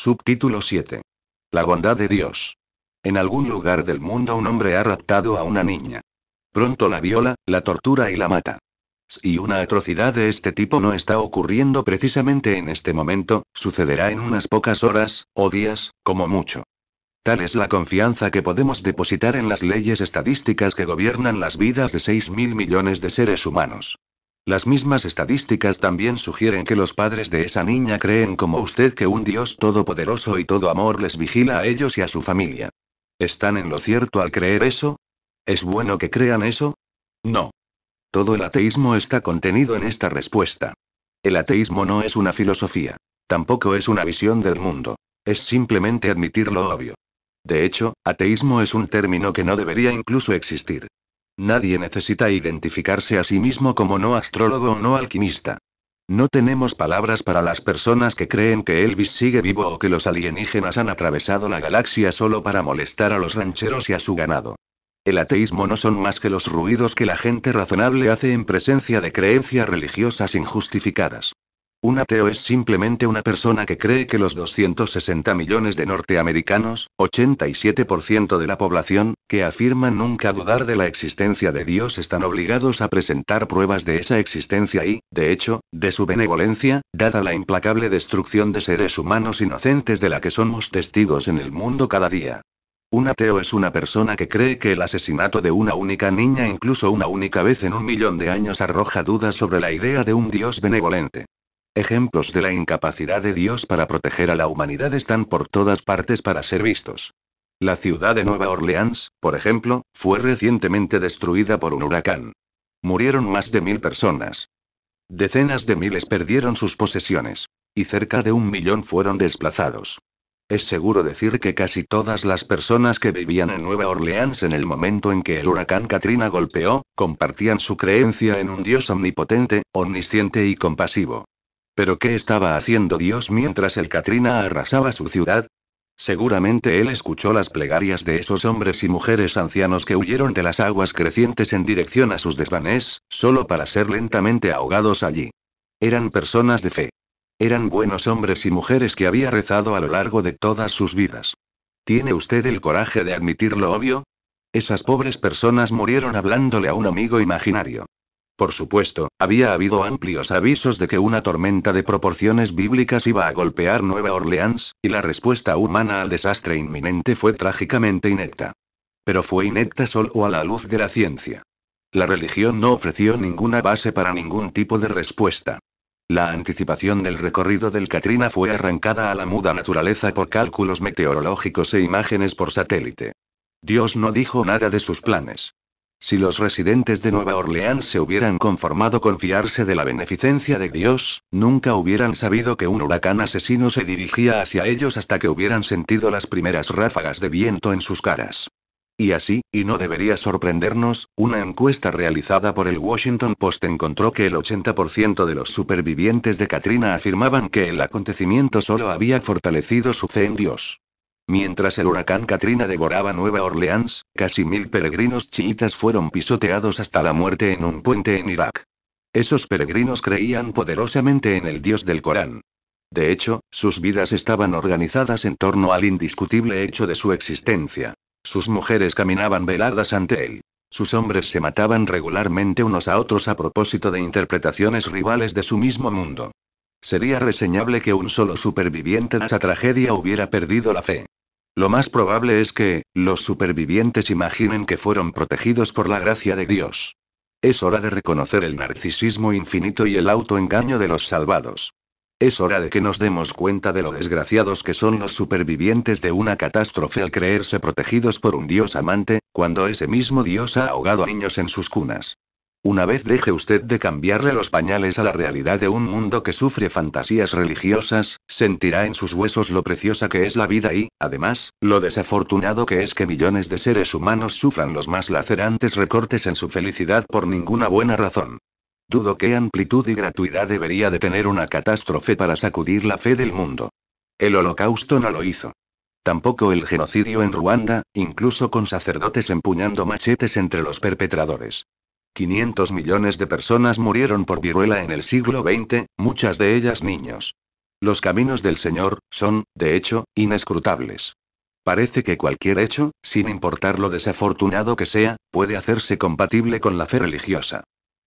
Subtítulo 7. La bondad de Dios. En algún lugar del mundo un hombre ha raptado a una niña. Pronto la viola, la tortura y la mata. Si una atrocidad de este tipo no está ocurriendo precisamente en este momento, sucederá en unas pocas horas, o días, como mucho. Tal es la confianza que podemos depositar en las leyes estadísticas que gobiernan las vidas de mil millones de seres humanos. Las mismas estadísticas también sugieren que los padres de esa niña creen como usted que un Dios todopoderoso y todo amor les vigila a ellos y a su familia. ¿Están en lo cierto al creer eso? ¿Es bueno que crean eso? No. Todo el ateísmo está contenido en esta respuesta. El ateísmo no es una filosofía. Tampoco es una visión del mundo. Es simplemente admitir lo obvio. De hecho, ateísmo es un término que no debería incluso existir. Nadie necesita identificarse a sí mismo como no astrólogo o no alquimista. No tenemos palabras para las personas que creen que Elvis sigue vivo o que los alienígenas han atravesado la galaxia solo para molestar a los rancheros y a su ganado. El ateísmo no son más que los ruidos que la gente razonable hace en presencia de creencias religiosas injustificadas. Un ateo es simplemente una persona que cree que los 260 millones de norteamericanos, 87% de la población, que afirman nunca dudar de la existencia de Dios están obligados a presentar pruebas de esa existencia y, de hecho, de su benevolencia, dada la implacable destrucción de seres humanos inocentes de la que somos testigos en el mundo cada día. Un ateo es una persona que cree que el asesinato de una única niña incluso una única vez en un millón de años arroja dudas sobre la idea de un Dios benevolente. Ejemplos de la incapacidad de Dios para proteger a la humanidad están por todas partes para ser vistos. La ciudad de Nueva Orleans, por ejemplo, fue recientemente destruida por un huracán. Murieron más de mil personas. Decenas de miles perdieron sus posesiones. Y cerca de un millón fueron desplazados. Es seguro decir que casi todas las personas que vivían en Nueva Orleans en el momento en que el huracán Katrina golpeó, compartían su creencia en un Dios omnipotente, omnisciente y compasivo. ¿Pero qué estaba haciendo Dios mientras el Katrina arrasaba su ciudad? Seguramente él escuchó las plegarias de esos hombres y mujeres ancianos que huyeron de las aguas crecientes en dirección a sus desvanes, solo para ser lentamente ahogados allí. Eran personas de fe. Eran buenos hombres y mujeres que había rezado a lo largo de todas sus vidas. ¿Tiene usted el coraje de admitir lo obvio? Esas pobres personas murieron hablándole a un amigo imaginario. Por supuesto, había habido amplios avisos de que una tormenta de proporciones bíblicas iba a golpear Nueva Orleans, y la respuesta humana al desastre inminente fue trágicamente inecta. Pero fue inepta solo a la luz de la ciencia. La religión no ofreció ninguna base para ningún tipo de respuesta. La anticipación del recorrido del Katrina fue arrancada a la muda naturaleza por cálculos meteorológicos e imágenes por satélite. Dios no dijo nada de sus planes. Si los residentes de Nueva Orleans se hubieran conformado con fiarse de la beneficencia de Dios, nunca hubieran sabido que un huracán asesino se dirigía hacia ellos hasta que hubieran sentido las primeras ráfagas de viento en sus caras. Y así, y no debería sorprendernos, una encuesta realizada por el Washington Post encontró que el 80% de los supervivientes de Katrina afirmaban que el acontecimiento solo había fortalecido su fe en Dios. Mientras el huracán Katrina devoraba Nueva Orleans, casi mil peregrinos chiitas fueron pisoteados hasta la muerte en un puente en Irak. Esos peregrinos creían poderosamente en el dios del Corán. De hecho, sus vidas estaban organizadas en torno al indiscutible hecho de su existencia. Sus mujeres caminaban veladas ante él. Sus hombres se mataban regularmente unos a otros a propósito de interpretaciones rivales de su mismo mundo. Sería reseñable que un solo superviviente de esa tragedia hubiera perdido la fe. Lo más probable es que, los supervivientes imaginen que fueron protegidos por la gracia de Dios. Es hora de reconocer el narcisismo infinito y el autoengaño de los salvados. Es hora de que nos demos cuenta de lo desgraciados que son los supervivientes de una catástrofe al creerse protegidos por un Dios amante, cuando ese mismo Dios ha ahogado a niños en sus cunas. Una vez deje usted de cambiarle los pañales a la realidad de un mundo que sufre fantasías religiosas, sentirá en sus huesos lo preciosa que es la vida y, además, lo desafortunado que es que millones de seres humanos sufran los más lacerantes recortes en su felicidad por ninguna buena razón. Dudo qué amplitud y gratuidad debería de tener una catástrofe para sacudir la fe del mundo. El holocausto no lo hizo. Tampoco el genocidio en Ruanda, incluso con sacerdotes empuñando machetes entre los perpetradores. 500 millones de personas murieron por viruela en el siglo XX, muchas de ellas niños. Los caminos del Señor, son, de hecho, inescrutables. Parece que cualquier hecho, sin importar lo desafortunado que sea, puede hacerse compatible con la fe religiosa.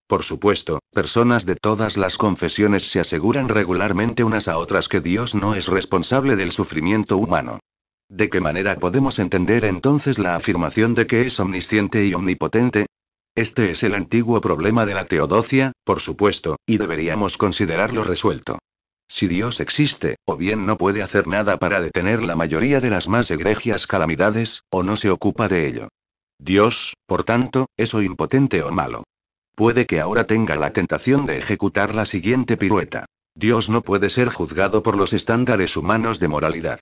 Por supuesto, personas de todas las confesiones se aseguran regularmente unas a otras que Dios no es responsable del sufrimiento humano. ¿De qué manera podemos entender entonces la afirmación de que es omnisciente y omnipotente? Este es el antiguo problema de la teodocia, por supuesto, y deberíamos considerarlo resuelto. Si Dios existe, o bien no puede hacer nada para detener la mayoría de las más egregias calamidades, o no se ocupa de ello. Dios, por tanto, es o impotente o malo. Puede que ahora tenga la tentación de ejecutar la siguiente pirueta. Dios no puede ser juzgado por los estándares humanos de moralidad.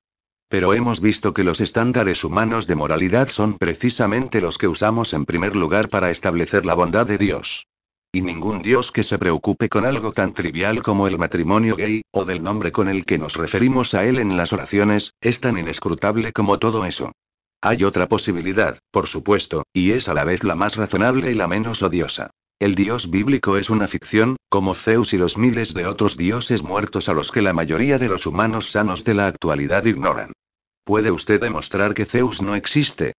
Pero hemos visto que los estándares humanos de moralidad son precisamente los que usamos en primer lugar para establecer la bondad de Dios. Y ningún Dios que se preocupe con algo tan trivial como el matrimonio gay, o del nombre con el que nos referimos a él en las oraciones, es tan inescrutable como todo eso. Hay otra posibilidad, por supuesto, y es a la vez la más razonable y la menos odiosa. El dios bíblico es una ficción, como Zeus y los miles de otros dioses muertos a los que la mayoría de los humanos sanos de la actualidad ignoran. ¿Puede usted demostrar que Zeus no existe?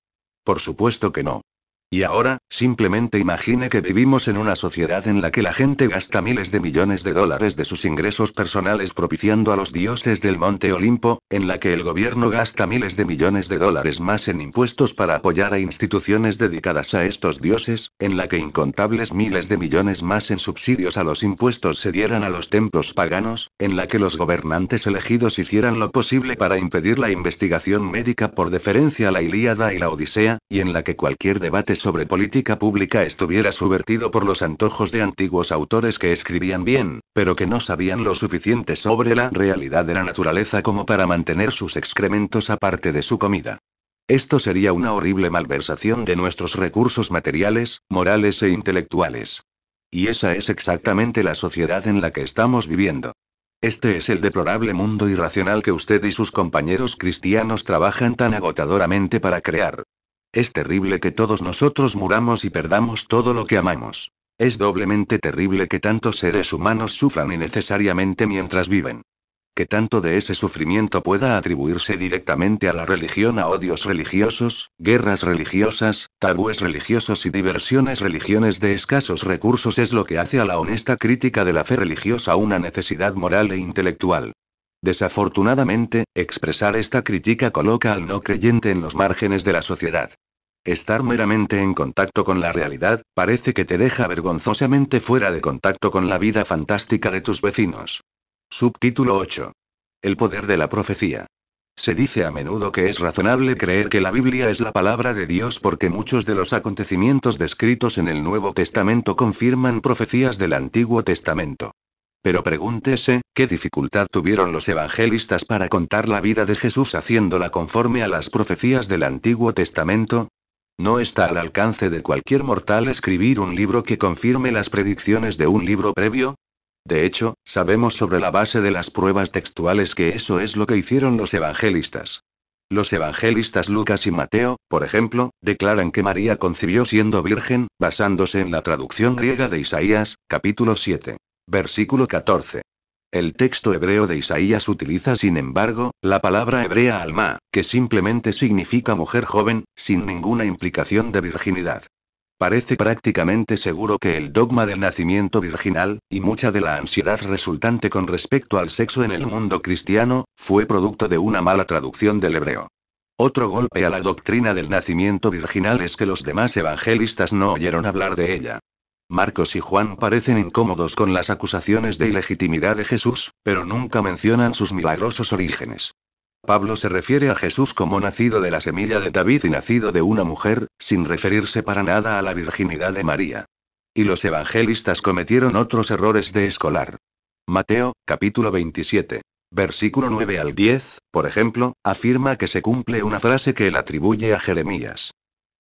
Por supuesto que no. Y ahora, Simplemente imagine que vivimos en una sociedad en la que la gente gasta miles de millones de dólares de sus ingresos personales propiciando a los dioses del Monte Olimpo, en la que el gobierno gasta miles de millones de dólares más en impuestos para apoyar a instituciones dedicadas a estos dioses, en la que incontables miles de millones más en subsidios a los impuestos se dieran a los templos paganos, en la que los gobernantes elegidos hicieran lo posible para impedir la investigación médica por deferencia a la Ilíada y la Odisea, y en la que cualquier debate sobre política pública estuviera subvertido por los antojos de antiguos autores que escribían bien, pero que no sabían lo suficiente sobre la realidad de la naturaleza como para mantener sus excrementos aparte de su comida. Esto sería una horrible malversación de nuestros recursos materiales, morales e intelectuales. Y esa es exactamente la sociedad en la que estamos viviendo. Este es el deplorable mundo irracional que usted y sus compañeros cristianos trabajan tan agotadoramente para crear. Es terrible que todos nosotros muramos y perdamos todo lo que amamos. Es doblemente terrible que tantos seres humanos sufran innecesariamente mientras viven. Que tanto de ese sufrimiento pueda atribuirse directamente a la religión, a odios religiosos, guerras religiosas, tabúes religiosos y diversiones religiones de escasos recursos es lo que hace a la honesta crítica de la fe religiosa una necesidad moral e intelectual. Desafortunadamente, expresar esta crítica coloca al no creyente en los márgenes de la sociedad. Estar meramente en contacto con la realidad, parece que te deja vergonzosamente fuera de contacto con la vida fantástica de tus vecinos. Subtítulo 8. El poder de la profecía. Se dice a menudo que es razonable creer que la Biblia es la palabra de Dios porque muchos de los acontecimientos descritos en el Nuevo Testamento confirman profecías del Antiguo Testamento. Pero pregúntese, ¿qué dificultad tuvieron los evangelistas para contar la vida de Jesús haciéndola conforme a las profecías del Antiguo Testamento? No está al alcance de cualquier mortal escribir un libro que confirme las predicciones de un libro previo, de hecho, sabemos sobre la base de las pruebas textuales que eso es lo que hicieron los evangelistas. Los evangelistas Lucas y Mateo, por ejemplo, declaran que María concibió siendo virgen, basándose en la traducción griega de Isaías, capítulo 7. Versículo 14. El texto hebreo de Isaías utiliza, sin embargo, la palabra hebrea alma, que simplemente significa mujer joven, sin ninguna implicación de virginidad. Parece prácticamente seguro que el dogma del nacimiento virginal, y mucha de la ansiedad resultante con respecto al sexo en el mundo cristiano, fue producto de una mala traducción del hebreo. Otro golpe a la doctrina del nacimiento virginal es que los demás evangelistas no oyeron hablar de ella. Marcos y Juan parecen incómodos con las acusaciones de ilegitimidad de Jesús, pero nunca mencionan sus milagrosos orígenes. Pablo se refiere a Jesús como nacido de la semilla de David y nacido de una mujer, sin referirse para nada a la virginidad de María. Y los evangelistas cometieron otros errores de escolar. Mateo, capítulo 27. Versículo 9 al 10, por ejemplo, afirma que se cumple una frase que él atribuye a Jeremías.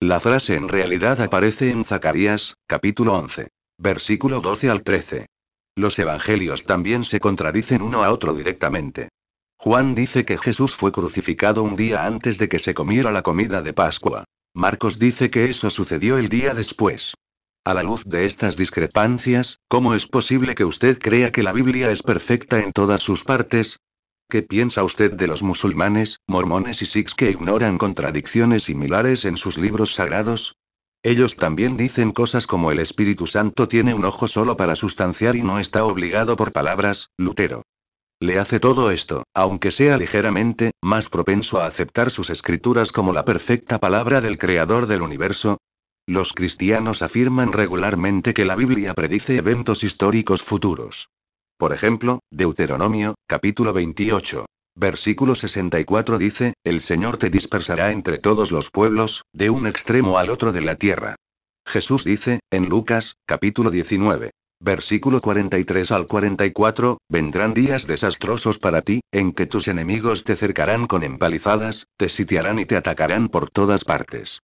La frase en realidad aparece en Zacarías, capítulo 11. Versículo 12 al 13. Los evangelios también se contradicen uno a otro directamente. Juan dice que Jesús fue crucificado un día antes de que se comiera la comida de Pascua. Marcos dice que eso sucedió el día después. A la luz de estas discrepancias, ¿cómo es posible que usted crea que la Biblia es perfecta en todas sus partes? ¿Qué piensa usted de los musulmanes, mormones y sikhs que ignoran contradicciones similares en sus libros sagrados? Ellos también dicen cosas como el Espíritu Santo tiene un ojo solo para sustanciar y no está obligado por palabras, Lutero. Le hace todo esto, aunque sea ligeramente, más propenso a aceptar sus escrituras como la perfecta palabra del Creador del universo. Los cristianos afirman regularmente que la Biblia predice eventos históricos futuros. Por ejemplo, Deuteronomio, capítulo 28. Versículo 64 dice, El Señor te dispersará entre todos los pueblos, de un extremo al otro de la tierra. Jesús dice, en Lucas, capítulo 19. Versículo 43 al 44, vendrán días desastrosos para ti, en que tus enemigos te cercarán con empalizadas, te sitiarán y te atacarán por todas partes.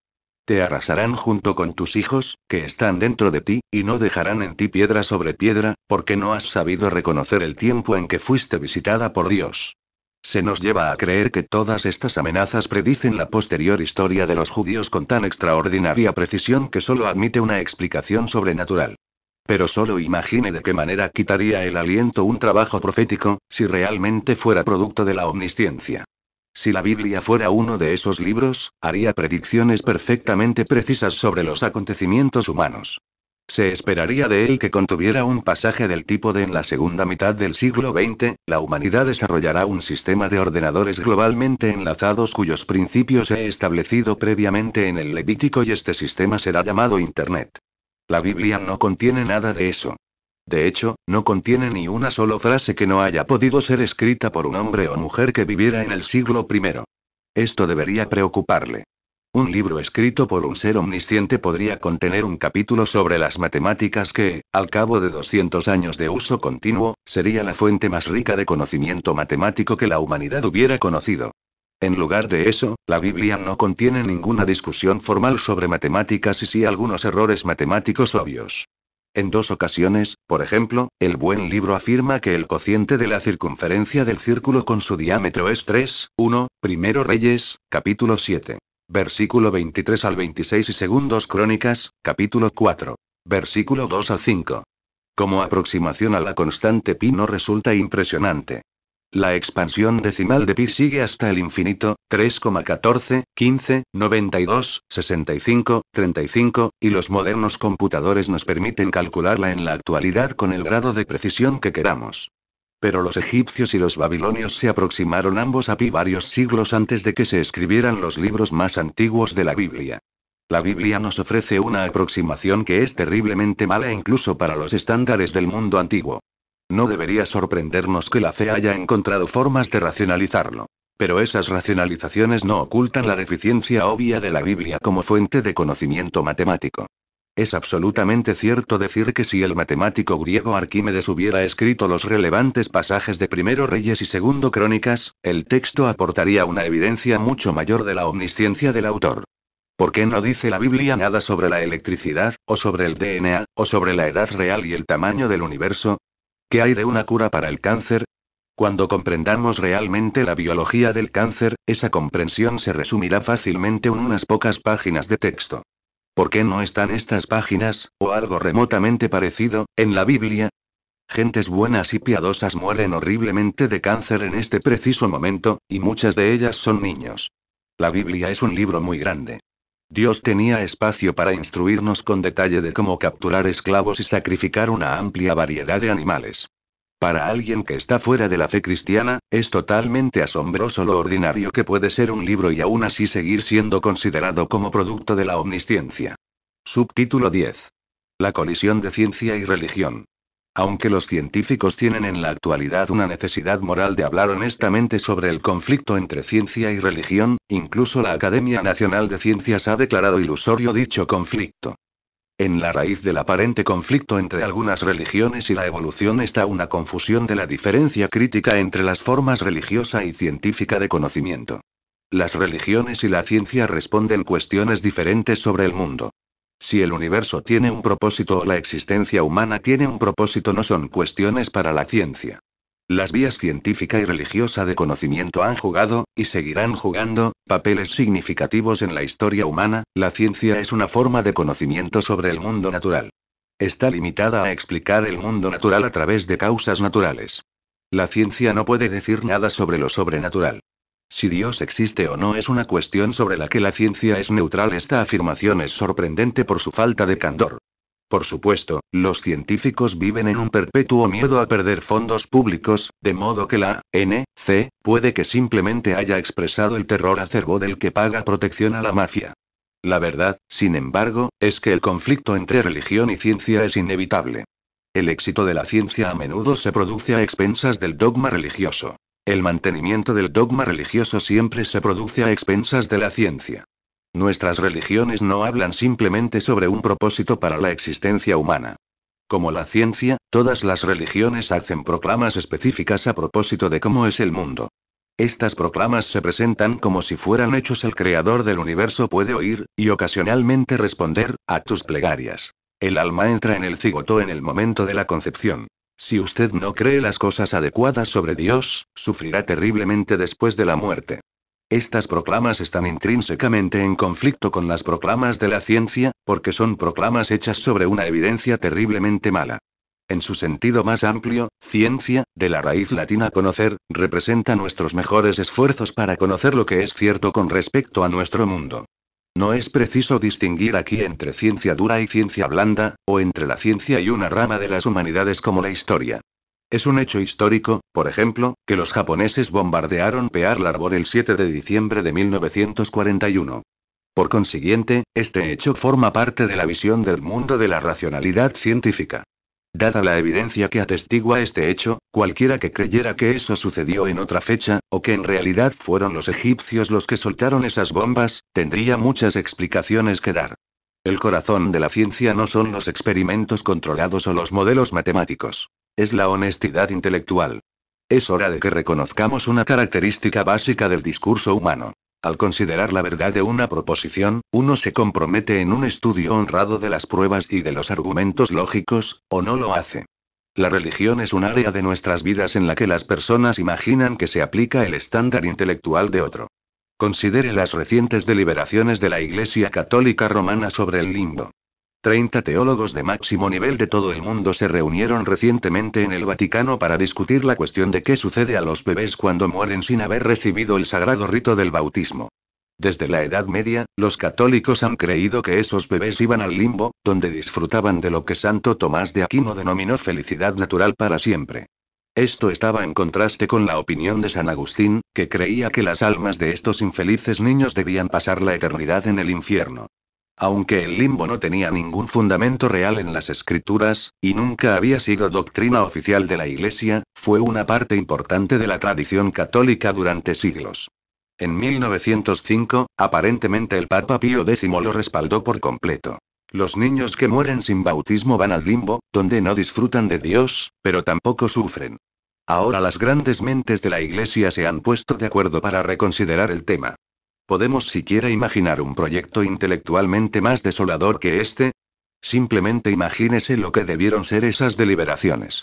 Te arrasarán junto con tus hijos, que están dentro de ti, y no dejarán en ti piedra sobre piedra, porque no has sabido reconocer el tiempo en que fuiste visitada por Dios. Se nos lleva a creer que todas estas amenazas predicen la posterior historia de los judíos con tan extraordinaria precisión que solo admite una explicación sobrenatural. Pero solo imagine de qué manera quitaría el aliento un trabajo profético, si realmente fuera producto de la omnisciencia. Si la Biblia fuera uno de esos libros, haría predicciones perfectamente precisas sobre los acontecimientos humanos. Se esperaría de él que contuviera un pasaje del tipo de en la segunda mitad del siglo XX, la humanidad desarrollará un sistema de ordenadores globalmente enlazados cuyos principios he establecido previamente en el Levítico y este sistema será llamado Internet. La Biblia no contiene nada de eso. De hecho, no contiene ni una sola frase que no haya podido ser escrita por un hombre o mujer que viviera en el siglo I. Esto debería preocuparle. Un libro escrito por un ser omnisciente podría contener un capítulo sobre las matemáticas que, al cabo de 200 años de uso continuo, sería la fuente más rica de conocimiento matemático que la humanidad hubiera conocido. En lugar de eso, la Biblia no contiene ninguna discusión formal sobre matemáticas y sí algunos errores matemáticos obvios. En dos ocasiones, por ejemplo, el buen libro afirma que el cociente de la circunferencia del círculo con su diámetro es 3, 1, primero Reyes, capítulo 7. Versículo 23 al 26 y segundos Crónicas, capítulo 4. Versículo 2 al 5. Como aproximación a la constante pi no resulta impresionante. La expansión decimal de pi sigue hasta el infinito, 3,14, 15, 92, 65, 35, y los modernos computadores nos permiten calcularla en la actualidad con el grado de precisión que queramos. Pero los egipcios y los babilonios se aproximaron ambos a pi varios siglos antes de que se escribieran los libros más antiguos de la Biblia. La Biblia nos ofrece una aproximación que es terriblemente mala incluso para los estándares del mundo antiguo. No debería sorprendernos que la fe haya encontrado formas de racionalizarlo. Pero esas racionalizaciones no ocultan la deficiencia obvia de la Biblia como fuente de conocimiento matemático. Es absolutamente cierto decir que si el matemático griego Arquímedes hubiera escrito los relevantes pasajes de Primero Reyes y Segundo Crónicas, el texto aportaría una evidencia mucho mayor de la omnisciencia del autor. ¿Por qué no dice la Biblia nada sobre la electricidad, o sobre el DNA, o sobre la edad real y el tamaño del universo? ¿Qué hay de una cura para el cáncer? Cuando comprendamos realmente la biología del cáncer, esa comprensión se resumirá fácilmente en unas pocas páginas de texto. ¿Por qué no están estas páginas, o algo remotamente parecido, en la Biblia? Gentes buenas y piadosas mueren horriblemente de cáncer en este preciso momento, y muchas de ellas son niños. La Biblia es un libro muy grande. Dios tenía espacio para instruirnos con detalle de cómo capturar esclavos y sacrificar una amplia variedad de animales. Para alguien que está fuera de la fe cristiana, es totalmente asombroso lo ordinario que puede ser un libro y aún así seguir siendo considerado como producto de la omnisciencia. Subtítulo 10. La colisión de ciencia y religión aunque los científicos tienen en la actualidad una necesidad moral de hablar honestamente sobre el conflicto entre ciencia y religión, incluso la Academia Nacional de Ciencias ha declarado ilusorio dicho conflicto. En la raíz del aparente conflicto entre algunas religiones y la evolución está una confusión de la diferencia crítica entre las formas religiosa y científica de conocimiento. Las religiones y la ciencia responden cuestiones diferentes sobre el mundo. Si el universo tiene un propósito o la existencia humana tiene un propósito no son cuestiones para la ciencia. Las vías científica y religiosa de conocimiento han jugado, y seguirán jugando, papeles significativos en la historia humana, la ciencia es una forma de conocimiento sobre el mundo natural. Está limitada a explicar el mundo natural a través de causas naturales. La ciencia no puede decir nada sobre lo sobrenatural. Si Dios existe o no es una cuestión sobre la que la ciencia es neutral, esta afirmación es sorprendente por su falta de candor. Por supuesto, los científicos viven en un perpetuo miedo a perder fondos públicos, de modo que la NC puede que simplemente haya expresado el terror acervo del que paga protección a la mafia. La verdad, sin embargo, es que el conflicto entre religión y ciencia es inevitable. El éxito de la ciencia a menudo se produce a expensas del dogma religioso. El mantenimiento del dogma religioso siempre se produce a expensas de la ciencia. Nuestras religiones no hablan simplemente sobre un propósito para la existencia humana. Como la ciencia, todas las religiones hacen proclamas específicas a propósito de cómo es el mundo. Estas proclamas se presentan como si fueran hechos el creador del universo puede oír, y ocasionalmente responder, a tus plegarias. El alma entra en el cigoto en el momento de la concepción. Si usted no cree las cosas adecuadas sobre Dios, sufrirá terriblemente después de la muerte. Estas proclamas están intrínsecamente en conflicto con las proclamas de la ciencia, porque son proclamas hechas sobre una evidencia terriblemente mala. En su sentido más amplio, ciencia, de la raíz latina conocer, representa nuestros mejores esfuerzos para conocer lo que es cierto con respecto a nuestro mundo. No es preciso distinguir aquí entre ciencia dura y ciencia blanda, o entre la ciencia y una rama de las humanidades como la historia. Es un hecho histórico, por ejemplo, que los japoneses bombardearon Pearl Harbor el 7 de diciembre de 1941. Por consiguiente, este hecho forma parte de la visión del mundo de la racionalidad científica. Dada la evidencia que atestigua este hecho, cualquiera que creyera que eso sucedió en otra fecha, o que en realidad fueron los egipcios los que soltaron esas bombas, tendría muchas explicaciones que dar. El corazón de la ciencia no son los experimentos controlados o los modelos matemáticos. Es la honestidad intelectual. Es hora de que reconozcamos una característica básica del discurso humano. Al considerar la verdad de una proposición, uno se compromete en un estudio honrado de las pruebas y de los argumentos lógicos, o no lo hace. La religión es un área de nuestras vidas en la que las personas imaginan que se aplica el estándar intelectual de otro. Considere las recientes deliberaciones de la Iglesia Católica Romana sobre el limbo. 30 teólogos de máximo nivel de todo el mundo se reunieron recientemente en el Vaticano para discutir la cuestión de qué sucede a los bebés cuando mueren sin haber recibido el sagrado rito del bautismo. Desde la Edad Media, los católicos han creído que esos bebés iban al limbo, donde disfrutaban de lo que Santo Tomás de Aquino denominó felicidad natural para siempre. Esto estaba en contraste con la opinión de San Agustín, que creía que las almas de estos infelices niños debían pasar la eternidad en el infierno. Aunque el limbo no tenía ningún fundamento real en las escrituras, y nunca había sido doctrina oficial de la Iglesia, fue una parte importante de la tradición católica durante siglos. En 1905, aparentemente el Papa Pío X lo respaldó por completo. Los niños que mueren sin bautismo van al limbo, donde no disfrutan de Dios, pero tampoco sufren. Ahora las grandes mentes de la Iglesia se han puesto de acuerdo para reconsiderar el tema. ¿Podemos siquiera imaginar un proyecto intelectualmente más desolador que este? Simplemente imagínese lo que debieron ser esas deliberaciones.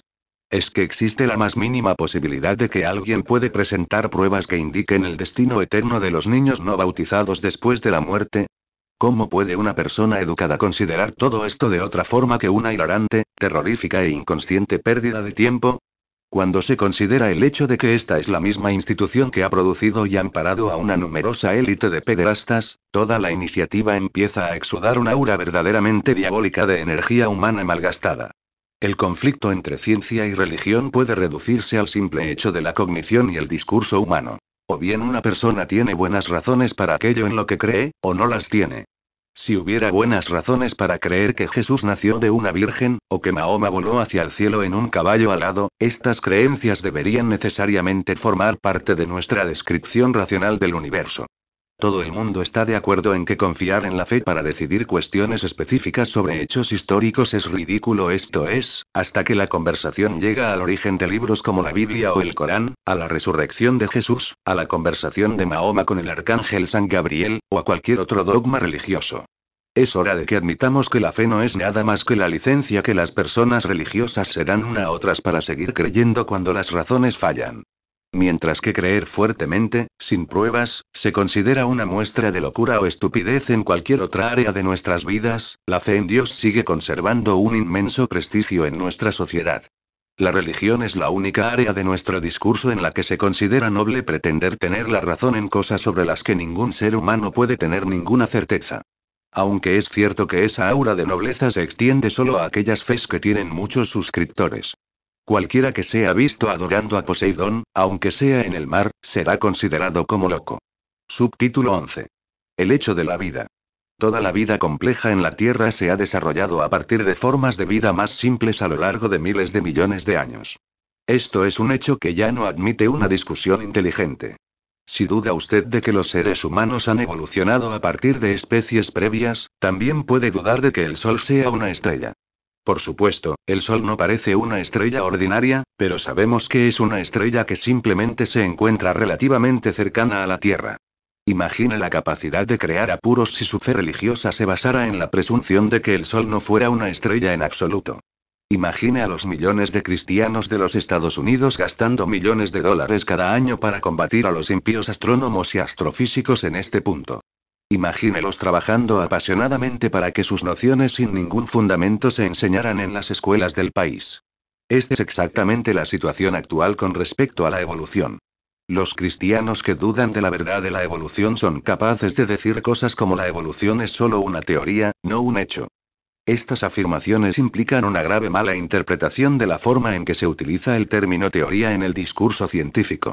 ¿Es que existe la más mínima posibilidad de que alguien puede presentar pruebas que indiquen el destino eterno de los niños no bautizados después de la muerte? ¿Cómo puede una persona educada considerar todo esto de otra forma que una hilarante, terrorífica e inconsciente pérdida de tiempo? cuando se considera el hecho de que esta es la misma institución que ha producido y amparado a una numerosa élite de pederastas, toda la iniciativa empieza a exudar una aura verdaderamente diabólica de energía humana malgastada. El conflicto entre ciencia y religión puede reducirse al simple hecho de la cognición y el discurso humano. O bien una persona tiene buenas razones para aquello en lo que cree, o no las tiene. Si hubiera buenas razones para creer que Jesús nació de una virgen, o que Mahoma voló hacia el cielo en un caballo alado, estas creencias deberían necesariamente formar parte de nuestra descripción racional del universo. Todo el mundo está de acuerdo en que confiar en la fe para decidir cuestiones específicas sobre hechos históricos es ridículo, esto es, hasta que la conversación llega al origen de libros como la Biblia o el Corán, a la resurrección de Jesús, a la conversación de Mahoma con el arcángel San Gabriel, o a cualquier otro dogma religioso. Es hora de que admitamos que la fe no es nada más que la licencia que las personas religiosas se dan una a otras para seguir creyendo cuando las razones fallan mientras que creer fuertemente, sin pruebas, se considera una muestra de locura o estupidez en cualquier otra área de nuestras vidas, la fe en Dios sigue conservando un inmenso prestigio en nuestra sociedad. La religión es la única área de nuestro discurso en la que se considera noble pretender tener la razón en cosas sobre las que ningún ser humano puede tener ninguna certeza. Aunque es cierto que esa aura de nobleza se extiende solo a aquellas fes que tienen muchos suscriptores. Cualquiera que sea visto adorando a Poseidón, aunque sea en el mar, será considerado como loco. Subtítulo 11. El hecho de la vida. Toda la vida compleja en la Tierra se ha desarrollado a partir de formas de vida más simples a lo largo de miles de millones de años. Esto es un hecho que ya no admite una discusión inteligente. Si duda usted de que los seres humanos han evolucionado a partir de especies previas, también puede dudar de que el Sol sea una estrella. Por supuesto, el Sol no parece una estrella ordinaria, pero sabemos que es una estrella que simplemente se encuentra relativamente cercana a la Tierra. Imagine la capacidad de crear apuros si su fe religiosa se basara en la presunción de que el Sol no fuera una estrella en absoluto. Imagine a los millones de cristianos de los Estados Unidos gastando millones de dólares cada año para combatir a los impíos astrónomos y astrofísicos en este punto. Imagínelos trabajando apasionadamente para que sus nociones sin ningún fundamento se enseñaran en las escuelas del país. Esta es exactamente la situación actual con respecto a la evolución. Los cristianos que dudan de la verdad de la evolución son capaces de decir cosas como la evolución es solo una teoría, no un hecho. Estas afirmaciones implican una grave mala interpretación de la forma en que se utiliza el término teoría en el discurso científico.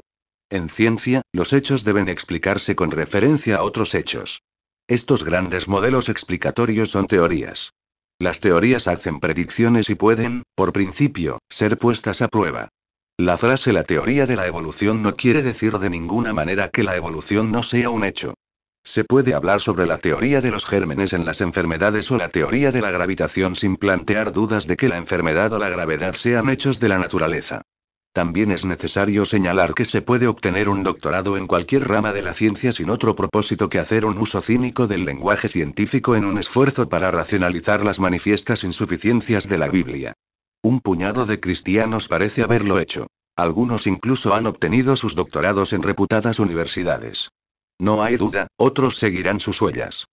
En ciencia, los hechos deben explicarse con referencia a otros hechos. Estos grandes modelos explicatorios son teorías. Las teorías hacen predicciones y pueden, por principio, ser puestas a prueba. La frase la teoría de la evolución no quiere decir de ninguna manera que la evolución no sea un hecho. Se puede hablar sobre la teoría de los gérmenes en las enfermedades o la teoría de la gravitación sin plantear dudas de que la enfermedad o la gravedad sean hechos de la naturaleza. También es necesario señalar que se puede obtener un doctorado en cualquier rama de la ciencia sin otro propósito que hacer un uso cínico del lenguaje científico en un esfuerzo para racionalizar las manifiestas insuficiencias de la Biblia. Un puñado de cristianos parece haberlo hecho. Algunos incluso han obtenido sus doctorados en reputadas universidades. No hay duda, otros seguirán sus huellas.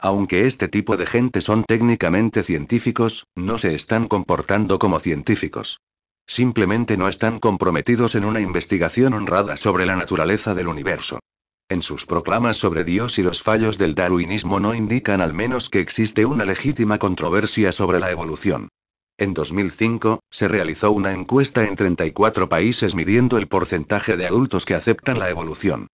Aunque este tipo de gente son técnicamente científicos, no se están comportando como científicos. Simplemente no están comprometidos en una investigación honrada sobre la naturaleza del universo. En sus proclamas sobre Dios y los fallos del darwinismo no indican al menos que existe una legítima controversia sobre la evolución. En 2005, se realizó una encuesta en 34 países midiendo el porcentaje de adultos que aceptan la evolución.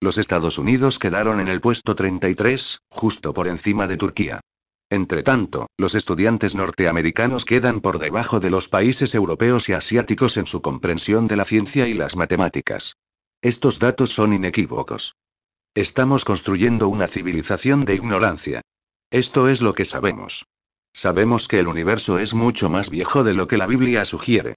Los Estados Unidos quedaron en el puesto 33, justo por encima de Turquía. Entre tanto, los estudiantes norteamericanos quedan por debajo de los países europeos y asiáticos en su comprensión de la ciencia y las matemáticas. Estos datos son inequívocos. Estamos construyendo una civilización de ignorancia. Esto es lo que sabemos. Sabemos que el universo es mucho más viejo de lo que la Biblia sugiere.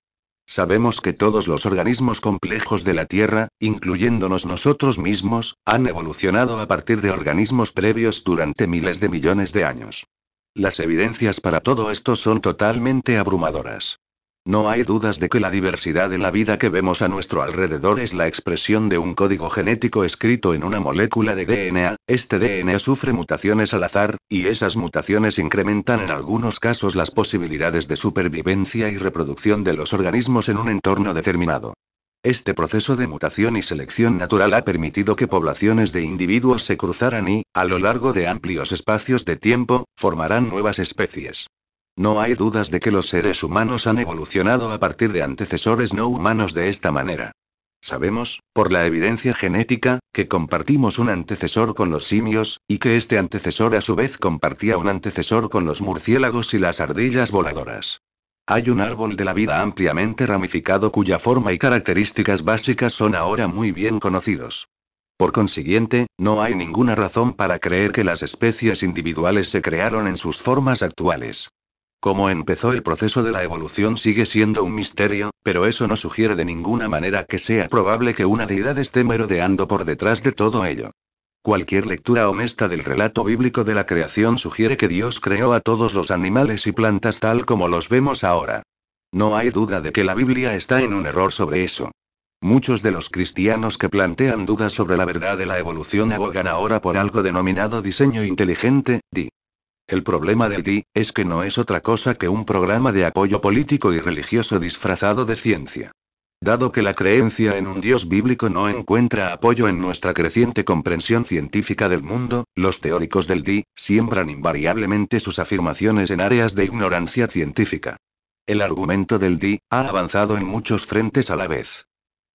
Sabemos que todos los organismos complejos de la Tierra, incluyéndonos nosotros mismos, han evolucionado a partir de organismos previos durante miles de millones de años. Las evidencias para todo esto son totalmente abrumadoras. No hay dudas de que la diversidad de la vida que vemos a nuestro alrededor es la expresión de un código genético escrito en una molécula de DNA, este DNA sufre mutaciones al azar, y esas mutaciones incrementan en algunos casos las posibilidades de supervivencia y reproducción de los organismos en un entorno determinado. Este proceso de mutación y selección natural ha permitido que poblaciones de individuos se cruzaran y, a lo largo de amplios espacios de tiempo, formarán nuevas especies. No hay dudas de que los seres humanos han evolucionado a partir de antecesores no humanos de esta manera. Sabemos, por la evidencia genética, que compartimos un antecesor con los simios, y que este antecesor a su vez compartía un antecesor con los murciélagos y las ardillas voladoras. Hay un árbol de la vida ampliamente ramificado cuya forma y características básicas son ahora muy bien conocidos. Por consiguiente, no hay ninguna razón para creer que las especies individuales se crearon en sus formas actuales. Cómo empezó el proceso de la evolución sigue siendo un misterio, pero eso no sugiere de ninguna manera que sea probable que una deidad esté merodeando por detrás de todo ello. Cualquier lectura honesta del relato bíblico de la creación sugiere que Dios creó a todos los animales y plantas tal como los vemos ahora. No hay duda de que la Biblia está en un error sobre eso. Muchos de los cristianos que plantean dudas sobre la verdad de la evolución abogan ahora por algo denominado diseño inteligente, DI. El problema del DI es que no es otra cosa que un programa de apoyo político y religioso disfrazado de ciencia. Dado que la creencia en un Dios bíblico no encuentra apoyo en nuestra creciente comprensión científica del mundo, los teóricos del DI siembran invariablemente sus afirmaciones en áreas de ignorancia científica. El argumento del DI ha avanzado en muchos frentes a la vez.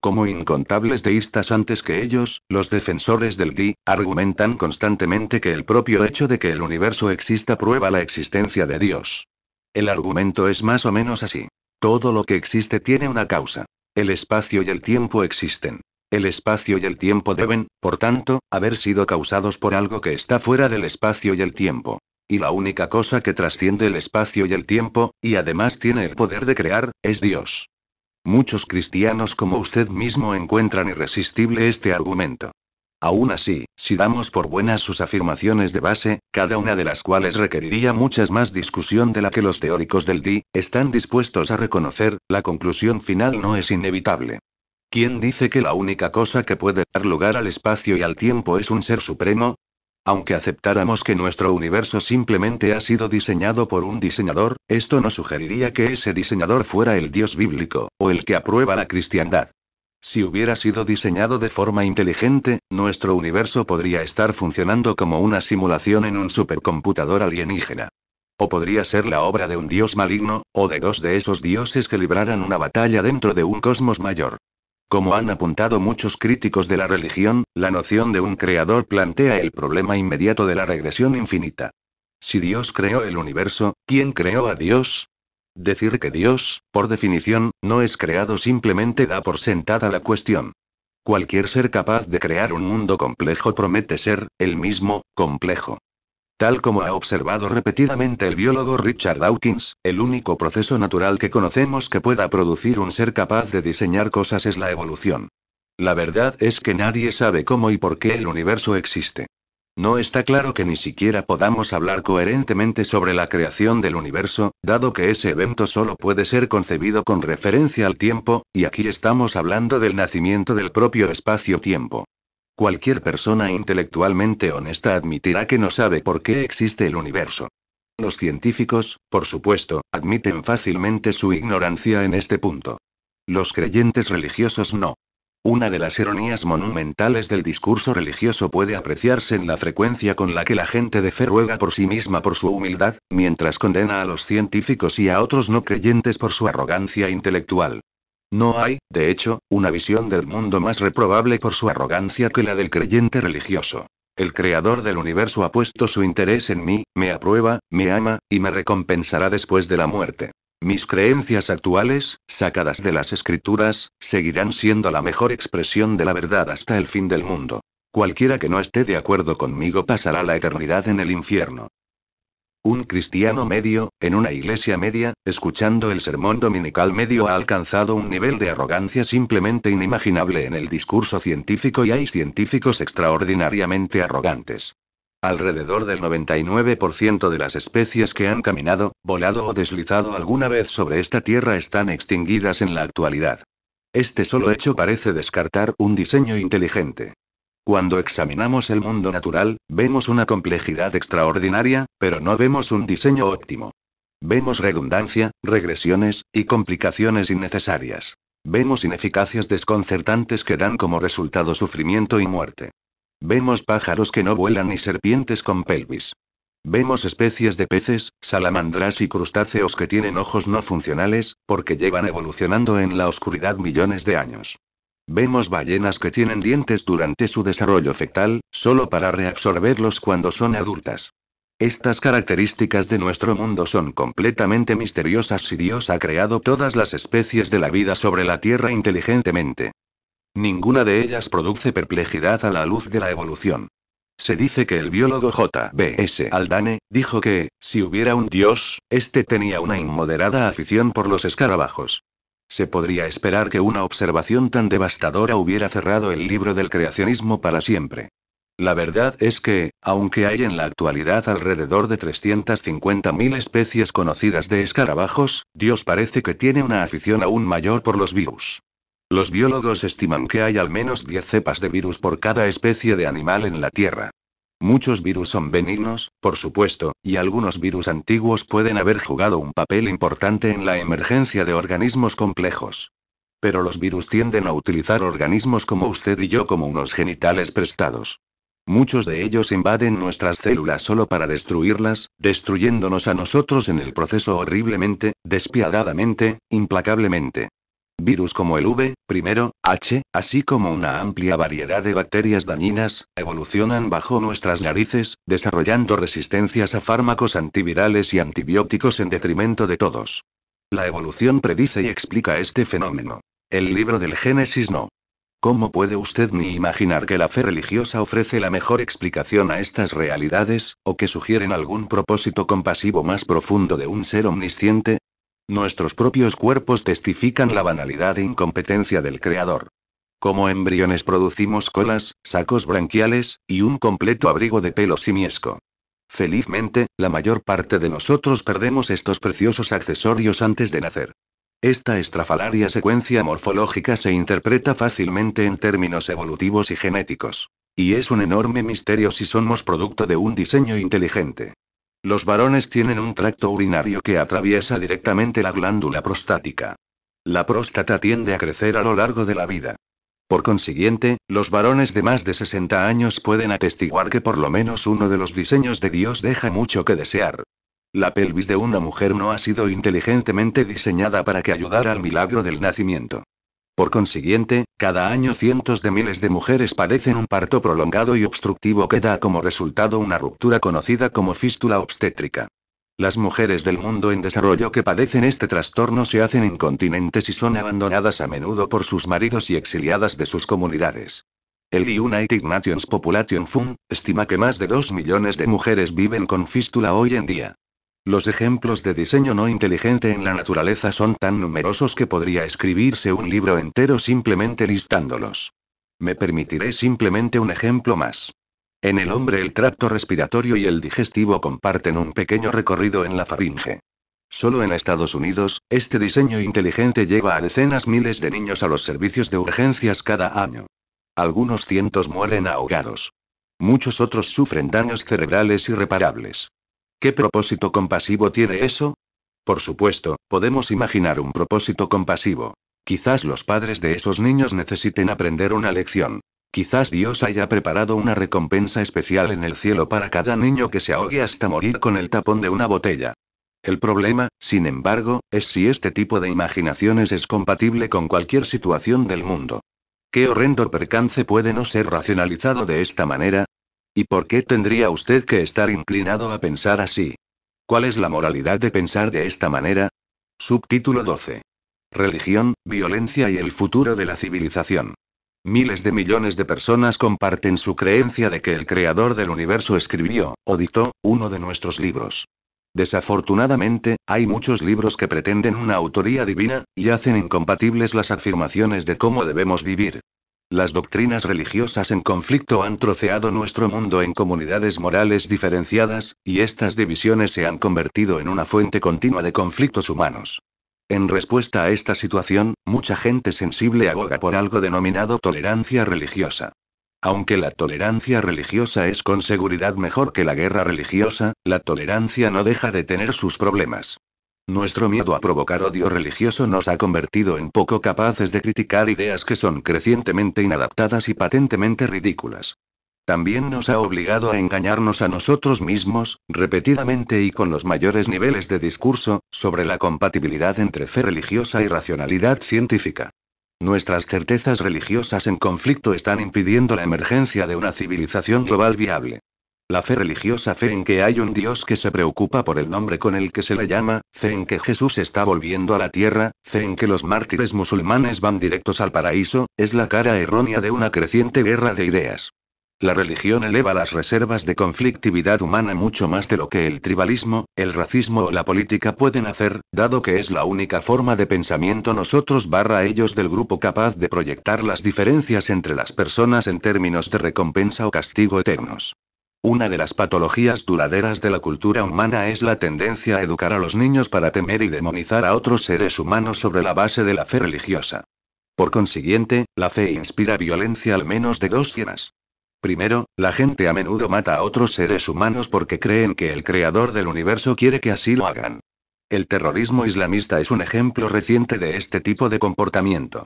Como incontables deístas antes que ellos, los defensores del Di, argumentan constantemente que el propio hecho de que el universo exista prueba la existencia de Dios. El argumento es más o menos así. Todo lo que existe tiene una causa. El espacio y el tiempo existen. El espacio y el tiempo deben, por tanto, haber sido causados por algo que está fuera del espacio y el tiempo. Y la única cosa que trasciende el espacio y el tiempo, y además tiene el poder de crear, es Dios. Muchos cristianos como usted mismo encuentran irresistible este argumento. Aún así, si damos por buenas sus afirmaciones de base, cada una de las cuales requeriría muchas más discusión de la que los teóricos del DI están dispuestos a reconocer, la conclusión final no es inevitable. ¿Quién dice que la única cosa que puede dar lugar al espacio y al tiempo es un ser supremo? Aunque aceptáramos que nuestro universo simplemente ha sido diseñado por un diseñador, esto no sugeriría que ese diseñador fuera el dios bíblico, o el que aprueba la cristiandad. Si hubiera sido diseñado de forma inteligente, nuestro universo podría estar funcionando como una simulación en un supercomputador alienígena. O podría ser la obra de un dios maligno, o de dos de esos dioses que libraran una batalla dentro de un cosmos mayor. Como han apuntado muchos críticos de la religión, la noción de un creador plantea el problema inmediato de la regresión infinita. Si Dios creó el universo, ¿quién creó a Dios? Decir que Dios, por definición, no es creado simplemente da por sentada la cuestión. Cualquier ser capaz de crear un mundo complejo promete ser, el mismo, complejo. Tal como ha observado repetidamente el biólogo Richard Dawkins, el único proceso natural que conocemos que pueda producir un ser capaz de diseñar cosas es la evolución. La verdad es que nadie sabe cómo y por qué el universo existe. No está claro que ni siquiera podamos hablar coherentemente sobre la creación del universo, dado que ese evento solo puede ser concebido con referencia al tiempo, y aquí estamos hablando del nacimiento del propio espacio-tiempo. Cualquier persona intelectualmente honesta admitirá que no sabe por qué existe el universo. Los científicos, por supuesto, admiten fácilmente su ignorancia en este punto. Los creyentes religiosos no. Una de las ironías monumentales del discurso religioso puede apreciarse en la frecuencia con la que la gente de fe ruega por sí misma por su humildad, mientras condena a los científicos y a otros no creyentes por su arrogancia intelectual. No hay, de hecho, una visión del mundo más reprobable por su arrogancia que la del creyente religioso. El creador del universo ha puesto su interés en mí, me aprueba, me ama, y me recompensará después de la muerte. Mis creencias actuales, sacadas de las escrituras, seguirán siendo la mejor expresión de la verdad hasta el fin del mundo. Cualquiera que no esté de acuerdo conmigo pasará la eternidad en el infierno. Un cristiano medio, en una iglesia media, escuchando el sermón dominical medio ha alcanzado un nivel de arrogancia simplemente inimaginable en el discurso científico y hay científicos extraordinariamente arrogantes. Alrededor del 99% de las especies que han caminado, volado o deslizado alguna vez sobre esta Tierra están extinguidas en la actualidad. Este solo hecho parece descartar un diseño inteligente. Cuando examinamos el mundo natural, vemos una complejidad extraordinaria, pero no vemos un diseño óptimo. Vemos redundancia, regresiones, y complicaciones innecesarias. Vemos ineficacias desconcertantes que dan como resultado sufrimiento y muerte. Vemos pájaros que no vuelan y serpientes con pelvis. Vemos especies de peces, salamandras y crustáceos que tienen ojos no funcionales, porque llevan evolucionando en la oscuridad millones de años. Vemos ballenas que tienen dientes durante su desarrollo fetal, solo para reabsorberlos cuando son adultas. Estas características de nuestro mundo son completamente misteriosas si Dios ha creado todas las especies de la vida sobre la Tierra inteligentemente. Ninguna de ellas produce perplejidad a la luz de la evolución. Se dice que el biólogo J.B.S. Aldane dijo que, si hubiera un dios, este tenía una inmoderada afición por los escarabajos. Se podría esperar que una observación tan devastadora hubiera cerrado el libro del creacionismo para siempre. La verdad es que, aunque hay en la actualidad alrededor de 350.000 especies conocidas de escarabajos, Dios parece que tiene una afición aún mayor por los virus. Los biólogos estiman que hay al menos 10 cepas de virus por cada especie de animal en la Tierra. Muchos virus son benignos, por supuesto, y algunos virus antiguos pueden haber jugado un papel importante en la emergencia de organismos complejos. Pero los virus tienden a utilizar organismos como usted y yo como unos genitales prestados. Muchos de ellos invaden nuestras células solo para destruirlas, destruyéndonos a nosotros en el proceso horriblemente, despiadadamente, implacablemente. Virus como el V, primero, H, así como una amplia variedad de bacterias dañinas, evolucionan bajo nuestras narices, desarrollando resistencias a fármacos antivirales y antibióticos en detrimento de todos. La evolución predice y explica este fenómeno. El libro del Génesis no. ¿Cómo puede usted ni imaginar que la fe religiosa ofrece la mejor explicación a estas realidades, o que sugieren algún propósito compasivo más profundo de un ser omnisciente? Nuestros propios cuerpos testifican la banalidad e incompetencia del Creador. Como embriones producimos colas, sacos branquiales, y un completo abrigo de pelo simiesco. Felizmente, la mayor parte de nosotros perdemos estos preciosos accesorios antes de nacer. Esta estrafalaria secuencia morfológica se interpreta fácilmente en términos evolutivos y genéticos. Y es un enorme misterio si somos producto de un diseño inteligente. Los varones tienen un tracto urinario que atraviesa directamente la glándula prostática. La próstata tiende a crecer a lo largo de la vida. Por consiguiente, los varones de más de 60 años pueden atestiguar que por lo menos uno de los diseños de Dios deja mucho que desear. La pelvis de una mujer no ha sido inteligentemente diseñada para que ayudara al milagro del nacimiento. Por consiguiente, cada año cientos de miles de mujeres padecen un parto prolongado y obstructivo que da como resultado una ruptura conocida como fístula obstétrica. Las mujeres del mundo en desarrollo que padecen este trastorno se hacen incontinentes y son abandonadas a menudo por sus maridos y exiliadas de sus comunidades. El United Nations Population Fund estima que más de 2 millones de mujeres viven con fístula hoy en día. Los ejemplos de diseño no inteligente en la naturaleza son tan numerosos que podría escribirse un libro entero simplemente listándolos. Me permitiré simplemente un ejemplo más. En el hombre el tracto respiratorio y el digestivo comparten un pequeño recorrido en la faringe. Solo en Estados Unidos, este diseño inteligente lleva a decenas miles de niños a los servicios de urgencias cada año. Algunos cientos mueren ahogados. Muchos otros sufren daños cerebrales irreparables. ¿Qué propósito compasivo tiene eso? Por supuesto, podemos imaginar un propósito compasivo. Quizás los padres de esos niños necesiten aprender una lección. Quizás Dios haya preparado una recompensa especial en el cielo para cada niño que se ahogue hasta morir con el tapón de una botella. El problema, sin embargo, es si este tipo de imaginaciones es compatible con cualquier situación del mundo. ¿Qué horrendo percance puede no ser racionalizado de esta manera? ¿Y por qué tendría usted que estar inclinado a pensar así? ¿Cuál es la moralidad de pensar de esta manera? Subtítulo 12. Religión, violencia y el futuro de la civilización. Miles de millones de personas comparten su creencia de que el creador del universo escribió, o dictó, uno de nuestros libros. Desafortunadamente, hay muchos libros que pretenden una autoría divina, y hacen incompatibles las afirmaciones de cómo debemos vivir, las doctrinas religiosas en conflicto han troceado nuestro mundo en comunidades morales diferenciadas, y estas divisiones se han convertido en una fuente continua de conflictos humanos. En respuesta a esta situación, mucha gente sensible aboga por algo denominado tolerancia religiosa. Aunque la tolerancia religiosa es con seguridad mejor que la guerra religiosa, la tolerancia no deja de tener sus problemas. Nuestro miedo a provocar odio religioso nos ha convertido en poco capaces de criticar ideas que son crecientemente inadaptadas y patentemente ridículas. También nos ha obligado a engañarnos a nosotros mismos, repetidamente y con los mayores niveles de discurso, sobre la compatibilidad entre fe religiosa y racionalidad científica. Nuestras certezas religiosas en conflicto están impidiendo la emergencia de una civilización global viable. La fe religiosa fe en que hay un Dios que se preocupa por el nombre con el que se le llama, fe en que Jesús está volviendo a la tierra, fe en que los mártires musulmanes van directos al paraíso, es la cara errónea de una creciente guerra de ideas. La religión eleva las reservas de conflictividad humana mucho más de lo que el tribalismo, el racismo o la política pueden hacer, dado que es la única forma de pensamiento nosotros barra ellos del grupo capaz de proyectar las diferencias entre las personas en términos de recompensa o castigo eternos. Una de las patologías duraderas de la cultura humana es la tendencia a educar a los niños para temer y demonizar a otros seres humanos sobre la base de la fe religiosa. Por consiguiente, la fe inspira violencia al menos de dos cienas. Primero, la gente a menudo mata a otros seres humanos porque creen que el creador del universo quiere que así lo hagan. El terrorismo islamista es un ejemplo reciente de este tipo de comportamiento.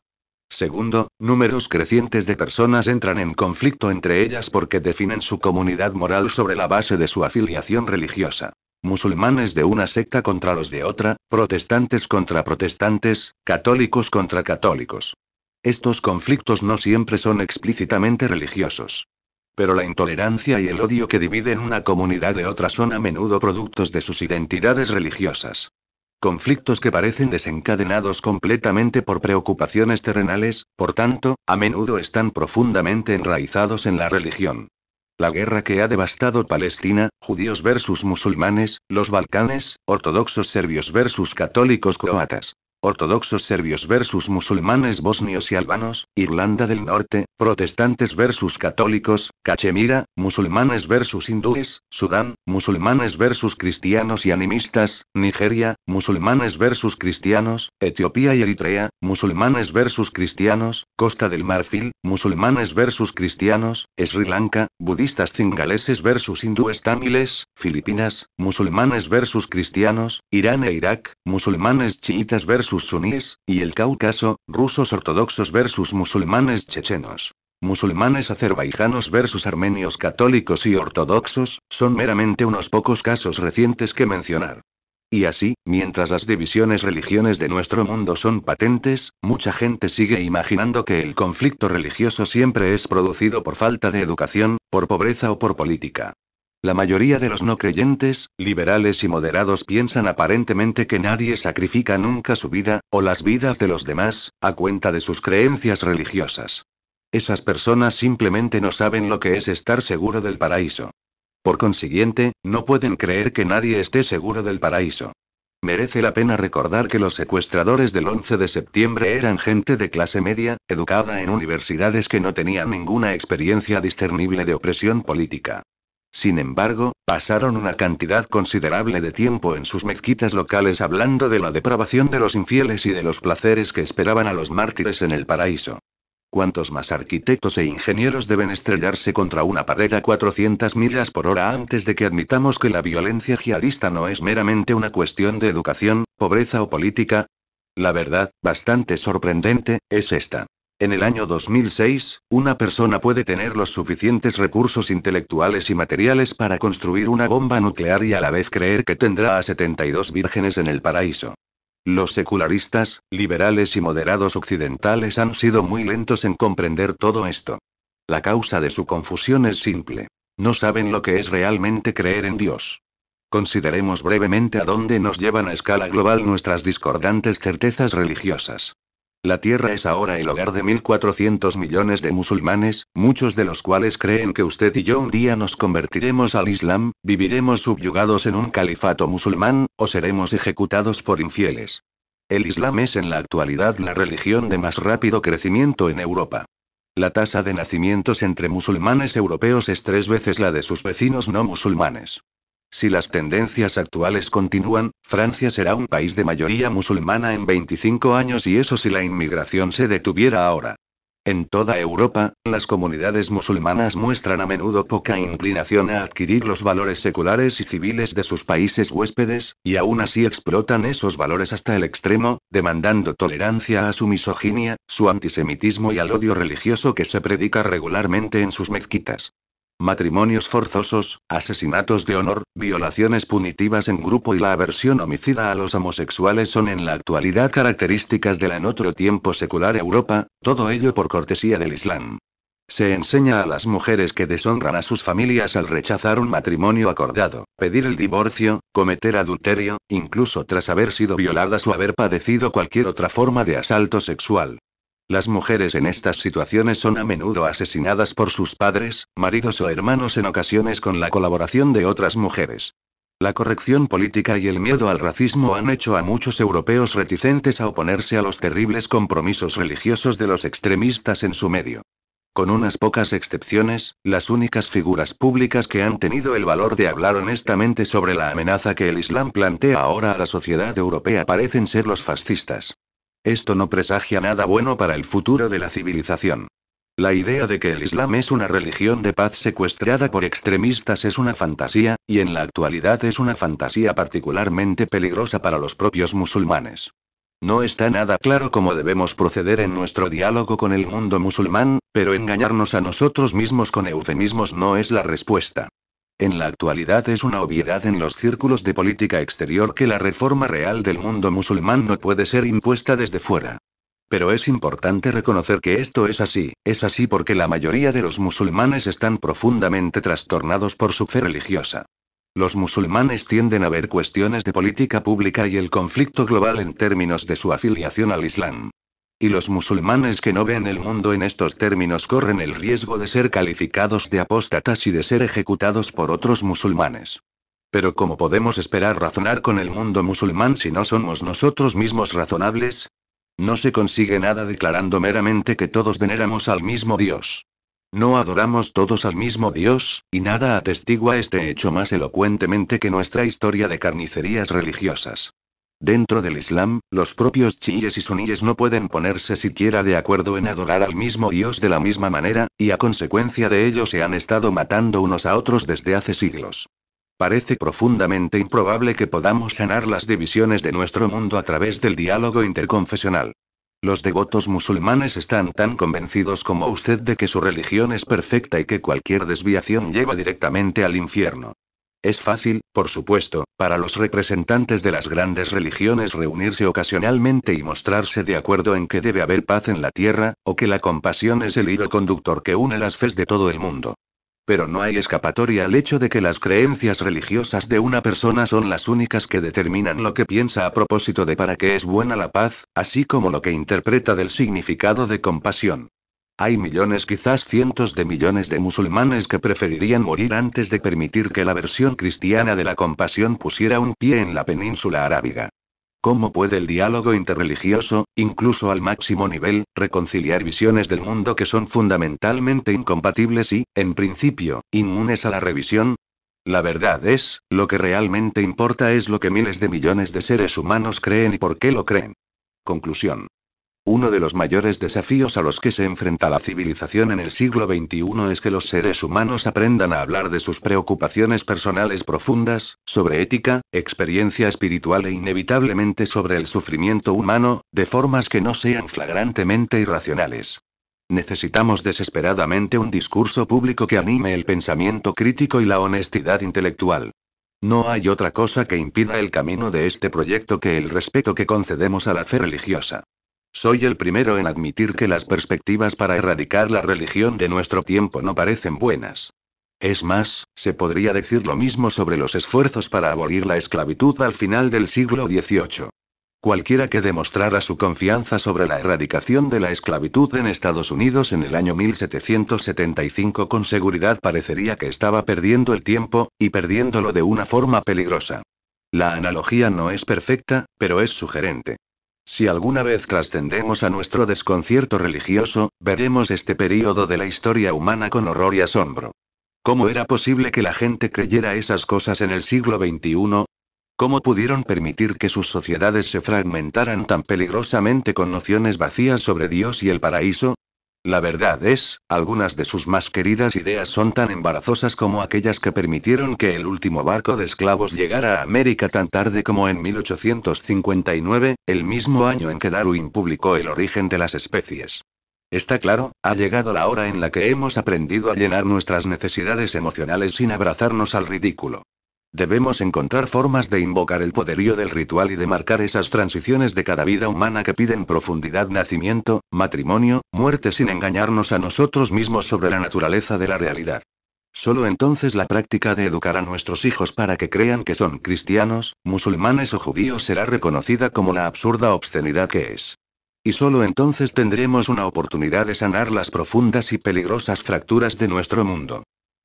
Segundo, números crecientes de personas entran en conflicto entre ellas porque definen su comunidad moral sobre la base de su afiliación religiosa. Musulmanes de una secta contra los de otra, protestantes contra protestantes, católicos contra católicos. Estos conflictos no siempre son explícitamente religiosos. Pero la intolerancia y el odio que dividen una comunidad de otra son a menudo productos de sus identidades religiosas conflictos que parecen desencadenados completamente por preocupaciones terrenales, por tanto, a menudo están profundamente enraizados en la religión. La guerra que ha devastado Palestina, judíos versus musulmanes, los Balcanes, ortodoxos serbios versus católicos croatas ortodoxos serbios versus musulmanes bosnios y albanos, Irlanda del Norte, protestantes versus católicos, Cachemira, musulmanes versus hindúes, Sudán, musulmanes versus cristianos y animistas, Nigeria, musulmanes versus cristianos, Etiopía y Eritrea, musulmanes versus cristianos, Costa del Marfil, musulmanes versus cristianos, Sri Lanka, budistas cingaleses versus hindúes tamiles, Filipinas, musulmanes versus cristianos, Irán e Irak, musulmanes chiitas versus suníes, y el Cáucaso, rusos ortodoxos versus musulmanes chechenos. Musulmanes azerbaijanos versus armenios católicos y ortodoxos, son meramente unos pocos casos recientes que mencionar. Y así, mientras las divisiones religiones de nuestro mundo son patentes, mucha gente sigue imaginando que el conflicto religioso siempre es producido por falta de educación, por pobreza o por política. La mayoría de los no creyentes, liberales y moderados piensan aparentemente que nadie sacrifica nunca su vida, o las vidas de los demás, a cuenta de sus creencias religiosas. Esas personas simplemente no saben lo que es estar seguro del paraíso. Por consiguiente, no pueden creer que nadie esté seguro del paraíso. Merece la pena recordar que los secuestradores del 11 de septiembre eran gente de clase media, educada en universidades que no tenían ninguna experiencia discernible de opresión política. Sin embargo, pasaron una cantidad considerable de tiempo en sus mezquitas locales hablando de la depravación de los infieles y de los placeres que esperaban a los mártires en el paraíso. ¿Cuántos más arquitectos e ingenieros deben estrellarse contra una pared a 400 millas por hora antes de que admitamos que la violencia jihadista no es meramente una cuestión de educación, pobreza o política? La verdad, bastante sorprendente, es esta. En el año 2006, una persona puede tener los suficientes recursos intelectuales y materiales para construir una bomba nuclear y a la vez creer que tendrá a 72 vírgenes en el paraíso. Los secularistas, liberales y moderados occidentales han sido muy lentos en comprender todo esto. La causa de su confusión es simple. No saben lo que es realmente creer en Dios. Consideremos brevemente a dónde nos llevan a escala global nuestras discordantes certezas religiosas. La tierra es ahora el hogar de 1.400 millones de musulmanes, muchos de los cuales creen que usted y yo un día nos convertiremos al Islam, viviremos subyugados en un califato musulmán, o seremos ejecutados por infieles. El Islam es en la actualidad la religión de más rápido crecimiento en Europa. La tasa de nacimientos entre musulmanes europeos es tres veces la de sus vecinos no musulmanes. Si las tendencias actuales continúan, Francia será un país de mayoría musulmana en 25 años y eso si la inmigración se detuviera ahora. En toda Europa, las comunidades musulmanas muestran a menudo poca inclinación a adquirir los valores seculares y civiles de sus países huéspedes, y aún así explotan esos valores hasta el extremo, demandando tolerancia a su misoginia, su antisemitismo y al odio religioso que se predica regularmente en sus mezquitas matrimonios forzosos, asesinatos de honor, violaciones punitivas en grupo y la aversión homicida a los homosexuales son en la actualidad características de la en otro tiempo secular Europa, todo ello por cortesía del Islam. Se enseña a las mujeres que deshonran a sus familias al rechazar un matrimonio acordado, pedir el divorcio, cometer adulterio, incluso tras haber sido violadas o haber padecido cualquier otra forma de asalto sexual. Las mujeres en estas situaciones son a menudo asesinadas por sus padres, maridos o hermanos en ocasiones con la colaboración de otras mujeres. La corrección política y el miedo al racismo han hecho a muchos europeos reticentes a oponerse a los terribles compromisos religiosos de los extremistas en su medio. Con unas pocas excepciones, las únicas figuras públicas que han tenido el valor de hablar honestamente sobre la amenaza que el Islam plantea ahora a la sociedad europea parecen ser los fascistas. Esto no presagia nada bueno para el futuro de la civilización. La idea de que el Islam es una religión de paz secuestrada por extremistas es una fantasía, y en la actualidad es una fantasía particularmente peligrosa para los propios musulmanes. No está nada claro cómo debemos proceder en nuestro diálogo con el mundo musulmán, pero engañarnos a nosotros mismos con eufemismos no es la respuesta. En la actualidad es una obviedad en los círculos de política exterior que la reforma real del mundo musulmán no puede ser impuesta desde fuera. Pero es importante reconocer que esto es así, es así porque la mayoría de los musulmanes están profundamente trastornados por su fe religiosa. Los musulmanes tienden a ver cuestiones de política pública y el conflicto global en términos de su afiliación al Islam y los musulmanes que no ven el mundo en estos términos corren el riesgo de ser calificados de apóstatas y de ser ejecutados por otros musulmanes. Pero ¿cómo podemos esperar razonar con el mundo musulmán si no somos nosotros mismos razonables? No se consigue nada declarando meramente que todos veneramos al mismo Dios. ¿No adoramos todos al mismo Dios? Y nada atestigua este hecho más elocuentemente que nuestra historia de carnicerías religiosas. Dentro del Islam, los propios chiíes y suníes no pueden ponerse siquiera de acuerdo en adorar al mismo Dios de la misma manera, y a consecuencia de ello se han estado matando unos a otros desde hace siglos. Parece profundamente improbable que podamos sanar las divisiones de nuestro mundo a través del diálogo interconfesional. Los devotos musulmanes están tan convencidos como usted de que su religión es perfecta y que cualquier desviación lleva directamente al infierno. Es fácil, por supuesto, para los representantes de las grandes religiones reunirse ocasionalmente y mostrarse de acuerdo en que debe haber paz en la tierra, o que la compasión es el hilo conductor que une las fes de todo el mundo. Pero no hay escapatoria al hecho de que las creencias religiosas de una persona son las únicas que determinan lo que piensa a propósito de para qué es buena la paz, así como lo que interpreta del significado de compasión. Hay millones, quizás cientos de millones de musulmanes que preferirían morir antes de permitir que la versión cristiana de la compasión pusiera un pie en la península arábiga. ¿Cómo puede el diálogo interreligioso, incluso al máximo nivel, reconciliar visiones del mundo que son fundamentalmente incompatibles y, en principio, inmunes a la revisión? La verdad es, lo que realmente importa es lo que miles de millones de seres humanos creen y por qué lo creen. Conclusión. Uno de los mayores desafíos a los que se enfrenta la civilización en el siglo XXI es que los seres humanos aprendan a hablar de sus preocupaciones personales profundas, sobre ética, experiencia espiritual e inevitablemente sobre el sufrimiento humano, de formas que no sean flagrantemente irracionales. Necesitamos desesperadamente un discurso público que anime el pensamiento crítico y la honestidad intelectual. No hay otra cosa que impida el camino de este proyecto que el respeto que concedemos a la fe religiosa. Soy el primero en admitir que las perspectivas para erradicar la religión de nuestro tiempo no parecen buenas. Es más, se podría decir lo mismo sobre los esfuerzos para abolir la esclavitud al final del siglo XVIII. Cualquiera que demostrara su confianza sobre la erradicación de la esclavitud en Estados Unidos en el año 1775 con seguridad parecería que estaba perdiendo el tiempo, y perdiéndolo de una forma peligrosa. La analogía no es perfecta, pero es sugerente. Si alguna vez trascendemos a nuestro desconcierto religioso, veremos este período de la historia humana con horror y asombro. ¿Cómo era posible que la gente creyera esas cosas en el siglo XXI? ¿Cómo pudieron permitir que sus sociedades se fragmentaran tan peligrosamente con nociones vacías sobre Dios y el paraíso? La verdad es, algunas de sus más queridas ideas son tan embarazosas como aquellas que permitieron que el último barco de esclavos llegara a América tan tarde como en 1859, el mismo año en que Darwin publicó El origen de las especies. Está claro, ha llegado la hora en la que hemos aprendido a llenar nuestras necesidades emocionales sin abrazarnos al ridículo. Debemos encontrar formas de invocar el poderío del ritual y de marcar esas transiciones de cada vida humana que piden profundidad, nacimiento, matrimonio, muerte sin engañarnos a nosotros mismos sobre la naturaleza de la realidad. Solo entonces la práctica de educar a nuestros hijos para que crean que son cristianos, musulmanes o judíos será reconocida como la absurda obscenidad que es. Y solo entonces tendremos una oportunidad de sanar las profundas y peligrosas fracturas de nuestro mundo.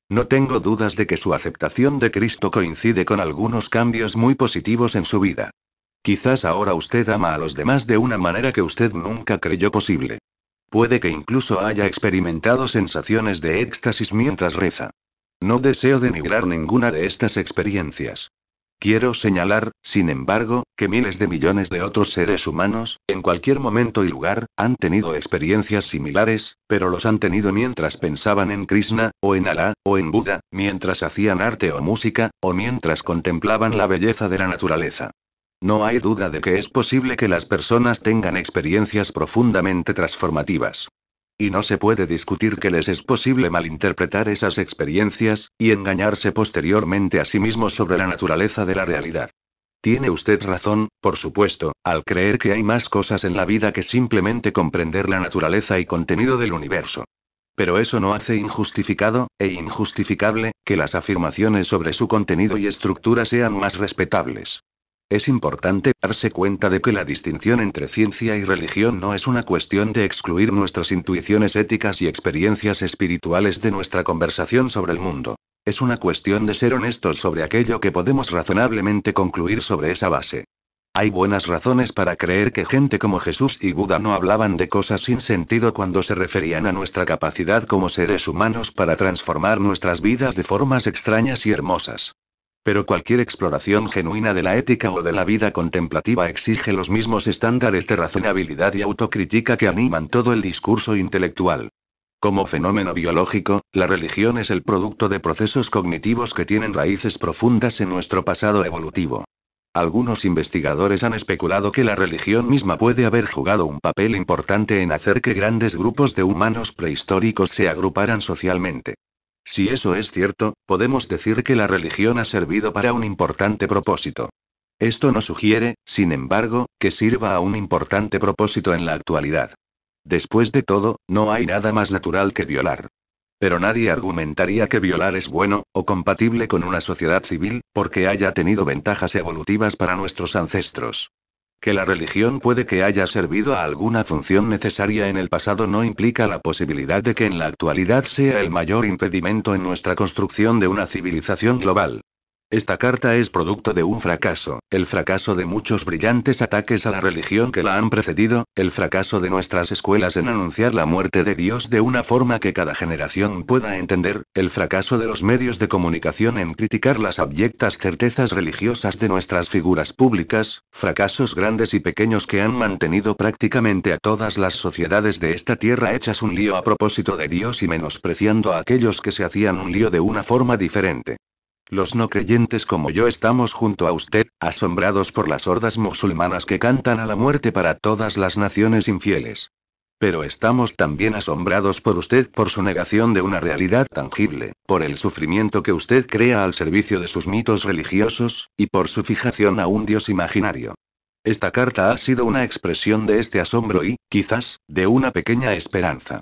No tengo dudas de que su aceptación de Cristo coincide con algunos cambios muy positivos en su vida. Quizás ahora usted ama a los demás de una manera que usted nunca creyó posible. Puede que incluso haya experimentado sensaciones de éxtasis mientras reza. No deseo denigrar ninguna de estas experiencias. Quiero señalar, sin embargo, que miles de millones de otros seres humanos, en cualquier momento y lugar, han tenido experiencias similares, pero los han tenido mientras pensaban en Krishna, o en Alá, o en Buda, mientras hacían arte o música, o mientras contemplaban la belleza de la naturaleza. No hay duda de que es posible que las personas tengan experiencias profundamente transformativas y no se puede discutir que les es posible malinterpretar esas experiencias, y engañarse posteriormente a sí mismos sobre la naturaleza de la realidad. Tiene usted razón, por supuesto, al creer que hay más cosas en la vida que simplemente comprender la naturaleza y contenido del universo. Pero eso no hace injustificado, e injustificable, que las afirmaciones sobre su contenido y estructura sean más respetables. Es importante darse cuenta de que la distinción entre ciencia y religión no es una cuestión de excluir nuestras intuiciones éticas y experiencias espirituales de nuestra conversación sobre el mundo. Es una cuestión de ser honestos sobre aquello que podemos razonablemente concluir sobre esa base. Hay buenas razones para creer que gente como Jesús y Buda no hablaban de cosas sin sentido cuando se referían a nuestra capacidad como seres humanos para transformar nuestras vidas de formas extrañas y hermosas. Pero cualquier exploración genuina de la ética o de la vida contemplativa exige los mismos estándares de razonabilidad y autocrítica que animan todo el discurso intelectual. Como fenómeno biológico, la religión es el producto de procesos cognitivos que tienen raíces profundas en nuestro pasado evolutivo. Algunos investigadores han especulado que la religión misma puede haber jugado un papel importante en hacer que grandes grupos de humanos prehistóricos se agruparan socialmente. Si eso es cierto, podemos decir que la religión ha servido para un importante propósito. Esto no sugiere, sin embargo, que sirva a un importante propósito en la actualidad. Después de todo, no hay nada más natural que violar. Pero nadie argumentaría que violar es bueno, o compatible con una sociedad civil, porque haya tenido ventajas evolutivas para nuestros ancestros. Que la religión puede que haya servido a alguna función necesaria en el pasado no implica la posibilidad de que en la actualidad sea el mayor impedimento en nuestra construcción de una civilización global. Esta carta es producto de un fracaso, el fracaso de muchos brillantes ataques a la religión que la han precedido, el fracaso de nuestras escuelas en anunciar la muerte de Dios de una forma que cada generación pueda entender, el fracaso de los medios de comunicación en criticar las abyectas certezas religiosas de nuestras figuras públicas, fracasos grandes y pequeños que han mantenido prácticamente a todas las sociedades de esta tierra hechas un lío a propósito de Dios y menospreciando a aquellos que se hacían un lío de una forma diferente. Los no creyentes como yo estamos junto a usted, asombrados por las hordas musulmanas que cantan a la muerte para todas las naciones infieles. Pero estamos también asombrados por usted por su negación de una realidad tangible, por el sufrimiento que usted crea al servicio de sus mitos religiosos, y por su fijación a un dios imaginario. Esta carta ha sido una expresión de este asombro y, quizás, de una pequeña esperanza.